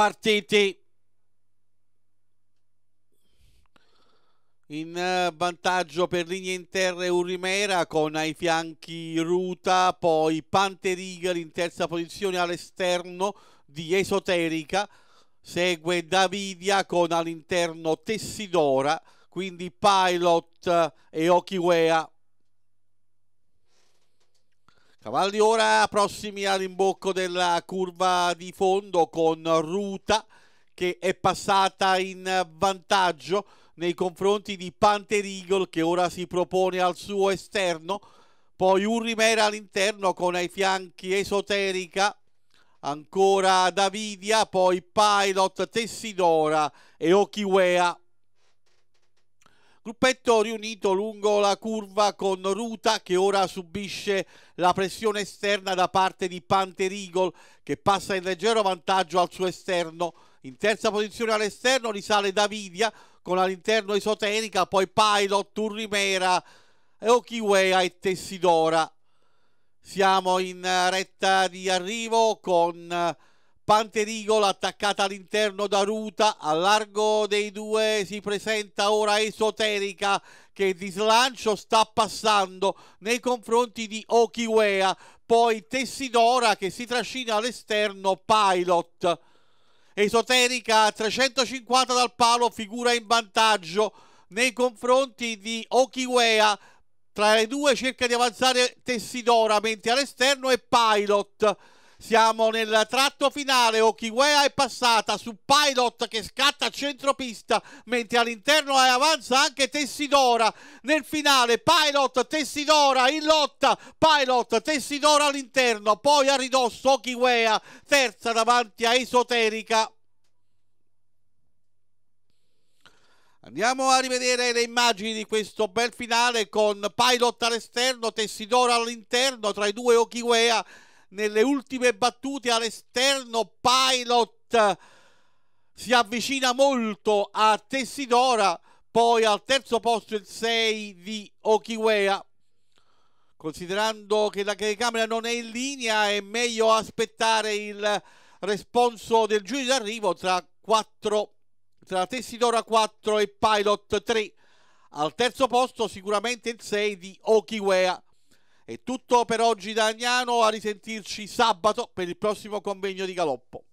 partiti in eh, vantaggio per linee e Urimera con ai fianchi Ruta poi Panterigal in terza posizione all'esterno di Esoterica segue Davidia con all'interno Tessidora quindi Pilot eh, e Okiwea Cavalli ora prossimi all'imbocco della curva di fondo con Ruta che è passata in vantaggio nei confronti di Panther Eagle che ora si propone al suo esterno. Poi Urrimera all'interno con ai fianchi Esoterica, ancora Davidia, poi Pilot, Tessidora e Okiwea. Gruppetto riunito lungo la curva con Ruta che ora subisce la pressione esterna da parte di Panterigol che passa in leggero vantaggio al suo esterno. In terza posizione all'esterno risale Davidia con all'interno Esoterica, poi Pilot, Turrimera, Okiwea e Tessidora. Siamo in retta di arrivo con Panterigola attaccata all'interno da Ruta, a largo dei due si presenta ora Esoterica che di slancio sta passando nei confronti di Okiwea, poi Tessidora che si trascina all'esterno Pilot. Esoterica a 350 dal palo figura in vantaggio nei confronti di Okiwea, tra le due cerca di avanzare Tessidora mentre all'esterno è Pilot siamo nel tratto finale, Okiwea è passata su Pilot che scatta a centropista, mentre all'interno avanza anche Tessidora. Nel finale Pilot, Tessidora in lotta, Pilot, Tessidora all'interno, poi a ridosso Okiwea, terza davanti a Esoterica. Andiamo a rivedere le immagini di questo bel finale con Pilot all'esterno, Tessidora all'interno, tra i due Okiwea nelle ultime battute all'esterno Pilot si avvicina molto a Tessidora poi al terzo posto il 6 di Okiwea considerando che la telecamera non è in linea è meglio aspettare il responso del giudice d'arrivo tra 4 tra Tessidora 4 e Pilot 3 al terzo posto sicuramente il 6 di Okiwea è tutto per oggi da Agnano, a risentirci sabato per il prossimo convegno di Galoppo.